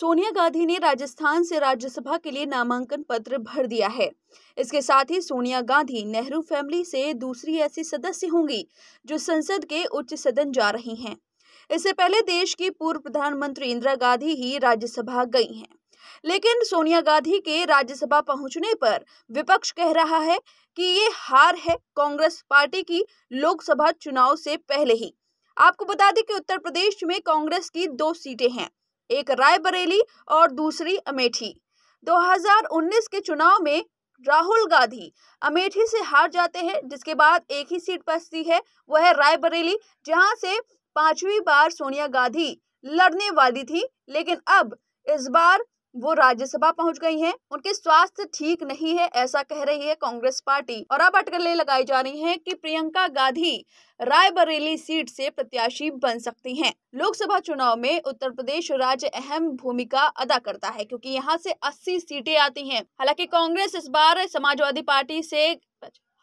सोनिया गांधी ने राजस्थान से राज्यसभा के लिए नामांकन पत्र भर दिया है इसके साथ ही सोनिया गांधी नेहरू फैमिली से दूसरी ऐसी सदस्य होंगी जो संसद के उच्च सदन जा रही हैं इससे पहले देश की पूर्व प्रधानमंत्री इंदिरा गांधी ही राज्यसभा गई हैं लेकिन सोनिया गांधी के राज्यसभा पहुंचने पर विपक्ष कह रहा है कि ये हार है कांग्रेस पार्टी की लोकसभा चुनाव से पहले ही आपको बता दें कि उत्तर प्रदेश में कांग्रेस की दो सीटें हैं एक रायबरेली और दूसरी अमेठी 2019 के चुनाव में राहुल गांधी अमेठी से हार जाते हैं जिसके बाद एक ही सीट बचती है वह है रायबरेली जहां से पांचवी बार सोनिया गांधी लड़ने वाली थी लेकिन अब इस बार वो राज्यसभा पहुंच गई हैं उनके स्वास्थ्य ठीक नहीं है ऐसा कह रही है कांग्रेस पार्टी और अब अटकलें लगाई जा रही हैं कि प्रियंका गांधी रायबरेली सीट से प्रत्याशी बन सकती हैं लोकसभा चुनाव में उत्तर प्रदेश राज्य अहम भूमिका अदा करता है क्योंकि यहां से 80 सीटें आती हैं हालांकि कांग्रेस इस बार समाजवादी पार्टी से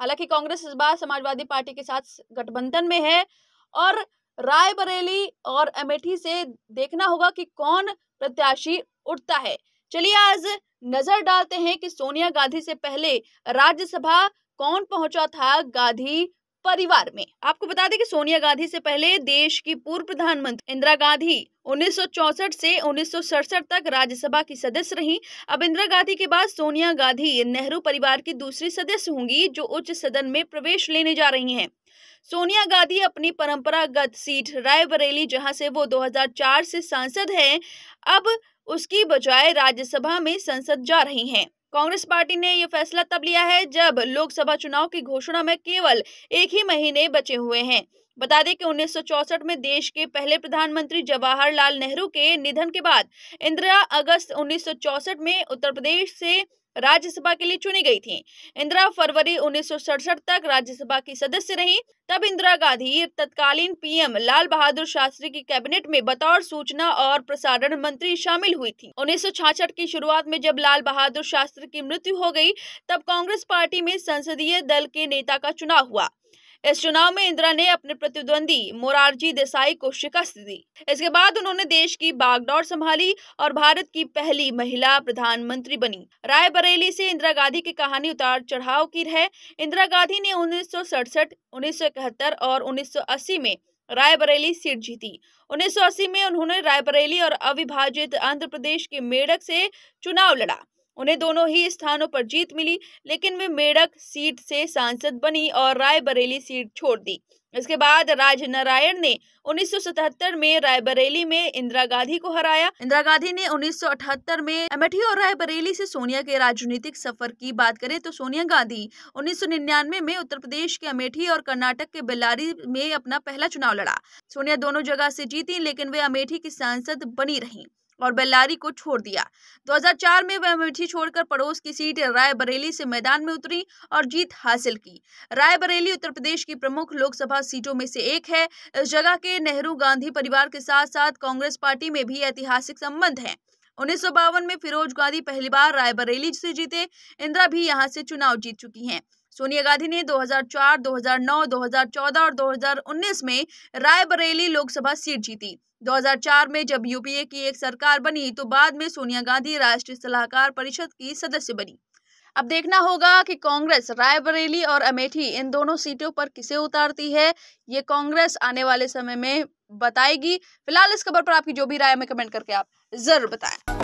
हालांकि कांग्रेस इस बार समाजवादी पार्टी के साथ गठबंधन में है और रायबरेली और अमेठी से देखना होगा कि कौन प्रत्याशी उठता है चलिए आज नजर डालते हैं कि सोनिया गांधी से पहले राज्यसभा कौन पहुंचा था गांधी परिवार में आपको बता दें कि सोनिया गांधी से पहले देश की पूर्व प्रधानमंत्री इंदिरा गांधी 1964 से उन्नीस तक राज्यसभा की सदस्य रही अब इंदिरा गांधी के बाद सोनिया गांधी नेहरू परिवार की दूसरी सदस्य होंगी जो उच्च सदन में प्रवेश लेने जा रही हैं सोनिया गांधी अपनी परंपरागत सीट रायबरेली जहां से वो 2004 से सांसद हैं अब उसकी बजाय राज्यसभा में संसद जा रही हैं कांग्रेस पार्टी ने यह फैसला तब लिया है जब लोकसभा चुनाव की घोषणा में केवल एक ही महीने बचे हुए हैं बता दें कि 1964 में देश के पहले प्रधानमंत्री जवाहरलाल नेहरू के निधन के बाद इंदिरा अगस्त 1964 में उत्तर प्रदेश से राज्यसभा के लिए चुनी गई थीं। इंदिरा फरवरी उन्नीस तक राज्यसभा की सदस्य रही तब इंदिरा गांधी तत्कालीन पीएम लाल बहादुर शास्त्री की कैबिनेट में बतौर सूचना और प्रसारण मंत्री शामिल हुई थी उन्नीस की शुरुआत में जब लाल बहादुर शास्त्री की मृत्यु हो गई तब कांग्रेस पार्टी में संसदीय दल के नेता का चुनाव हुआ इस चुनाव में इंदिरा ने अपने प्रतिद्वंदी मोरारजी देसाई को शिकस्त दी इसके बाद उन्होंने देश की बागडोर संभाली और भारत की पहली महिला प्रधानमंत्री बनी रायबरेली से इंदिरा गांधी की कहानी उतार चढ़ाव की है इंदिरा गांधी ने उन्नीस सौ सड़सठ उन्नीस और 1980 में रायबरेली सीट जीती 1980 में उन्होंने रायबरेली और अविभाजित आंध्र प्रदेश के मेढक से चुनाव लड़ा उन्हें दोनों ही स्थानों पर जीत मिली लेकिन वे मेड़क सीट से सांसद बनी और रायबरेली सीट छोड़ दी इसके बाद राज नारायण ने 1977 में रायबरेली में इंदिरा गांधी को हराया इंदिरा गांधी ने 1978 में अमेठी और रायबरेली से सोनिया के राजनीतिक सफर की बात करें तो सोनिया गांधी 1999 में उत्तर प्रदेश के अमेठी और कर्नाटक के बेल्लारी में अपना पहला चुनाव लड़ा सोनिया दोनों जगह से जीती लेकिन वे अमेठी की सांसद बनी रही और बेल्लारी को छोड़ दिया 2004 में वह अमेठी छोड़कर पड़ोस की सीट रायबरेली से मैदान में उतरी और जीत हासिल की रायबरेली उत्तर प्रदेश की प्रमुख लोकसभा सीटों में से एक है इस जगह के नेहरू गांधी परिवार के साथ साथ कांग्रेस पार्टी में भी ऐतिहासिक संबंध है उन्नीस में फिरोज गांधी पहली बार रायबरेली से जीते इंदिरा भी यहाँ से चुनाव जीत चुकी हैं सोनिया गांधी ने 2004, 2009, 2014 और 2019 में रायबरेली लोकसभा सीट जीती 2004 में जब यूपीए की एक सरकार बनी तो बाद में सोनिया गांधी राष्ट्रीय सलाहकार परिषद की सदस्य बनी अब देखना होगा कि कांग्रेस रायबरेली और अमेठी इन दोनों सीटों पर किसे उतारती है ये कांग्रेस आने वाले समय में बताएगी फिलहाल इस खबर पर आपकी जो भी राय में कमेंट करके आप जरूर बताएं